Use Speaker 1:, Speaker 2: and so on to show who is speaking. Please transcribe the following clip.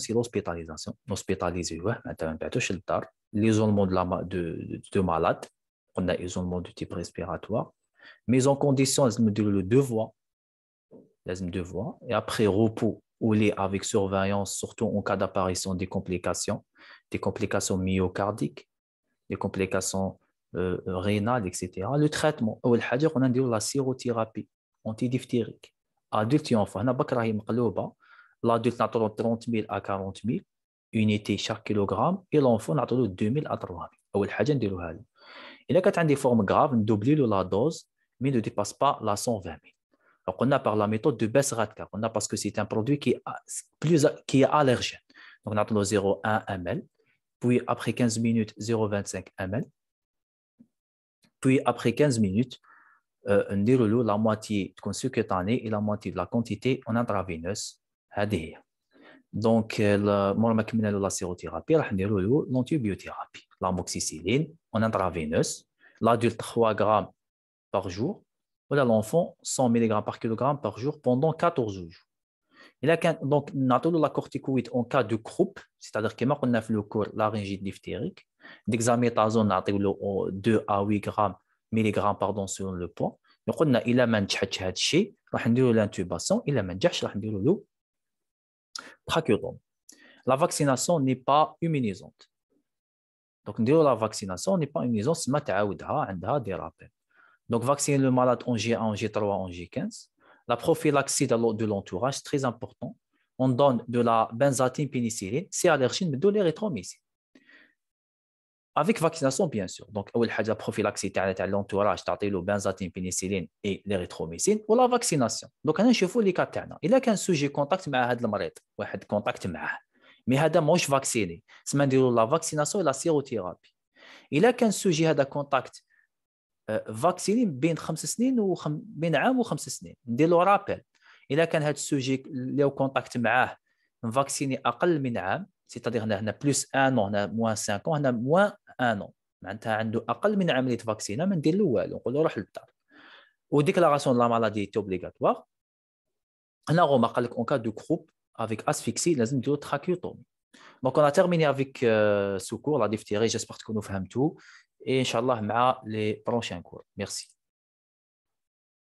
Speaker 1: C'est l'hospitalisation. L'hospitalisation, de les L'isolement de malades, l'isolement du type respiratoire. Mais en condition, de devoir, deux voies. Et après, repos, ou les avec surveillance, surtout en cas d'apparition des complications, des complications myocardiques, des complications euh, rénales, etc. Le traitement. On a la sérothérapie, antidiphtérique Adultes et enfants. On a L'adulte, on 30 000 à 40 000 unités chaque kilogramme et l'enfant, on a 2 000 à 3 000. Il là, quand on a On formes la dose, mais la dépasse pas la 120 000 Donc on a par la méthode de Bessratka, on a parce que c'est un produit qui est, plus, qui est allergène. Donc on a 0,1 ml, puis après 15 minutes 0,25 ml, puis après 15 minutes, euh, on déroule la moitié de et la moitié de la quantité en intraveineuse donc, de la sérothérapie, on L'amoxicilline, on entre la Vénus, l'adulte 3 grammes par jour, ou l'enfant 100 mg par kg par jour pendant 14 jours. Donc, on a la corticoïde en cas de croupe, c'est-à-dire que quand on a le corps laryngite diphtérique, d'examen on a 2 à 8 mg selon le point. Donc, on a dit on la vaccination n'est pas immunisante. Donc, la vaccination n'est pas immunisante, c'est Donc, vacciner le malade en G1, en G3, en G15. La prophylaxie de l'entourage, très important. On donne de la benzatine pénicilline, c'est allergique, mais de l'érythromycine. افيك فاكسيناسيون بيان سور دونك اول حاجه بروفيلاكسي تاع تاع لونتوراج تعطي له بنزاتين بينيسيلين اي لي ريتروميسين ولا فاكسيناسيون دونك انا نشوفوا لي كات تاعنا الا كان سوجي كونتاكت مع هذا المريض واحد كونتاكت معاه مي هذا ماهوش فاكسيني سما نديروا لا فاكسيناسيون لا سيروثيرابي الا كان سوجي هذا كونتاكت آه، فاكسيني بين خمس سنين وخم... بين عام وخمس سنين ندير له رابيل الا كان هذا السوجي اللي كونتاكت معاه فاكسيني اقل من عام سيتادير هنا هنا بلوس ان هنا موان 5 هنا موان ان آه، معناتها عنده اقل من عمليه فاكسينه ما ندير له والو نقول له روح للدار وديكلاراسيون لا مالادي تي اوبليغاتوار هنا روما قال لك اون كا دو كروب افيك اسفيكسي لازم نديرو تراكيوتومي دونك اون تيرميني افيك سوكور لا ديفتيري جيسبر تكونوا فهمتو ان شاء الله مع لي بروشين كور ميرسي